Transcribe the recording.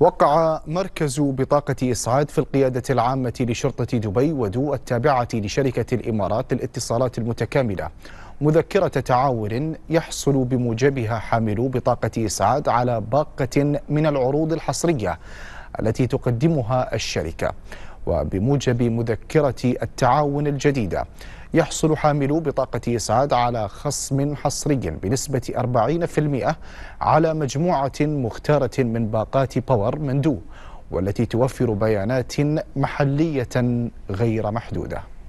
وقع مركز بطاقة إسعاد في القيادة العامة لشرطة دبي ودو التابعة لشركة الإمارات للاتصالات المتكاملة مذكرة تعاون يحصل بموجبها حاملو بطاقة إسعاد على باقة من العروض الحصرية التي تقدمها الشركة وبموجب مذكرة التعاون الجديدة يحصل حاملو بطاقة إسعاد على خصم حصري بنسبة 40% على مجموعة مختارة من باقات باور مندو والتي توفر بيانات محلية غير محدودة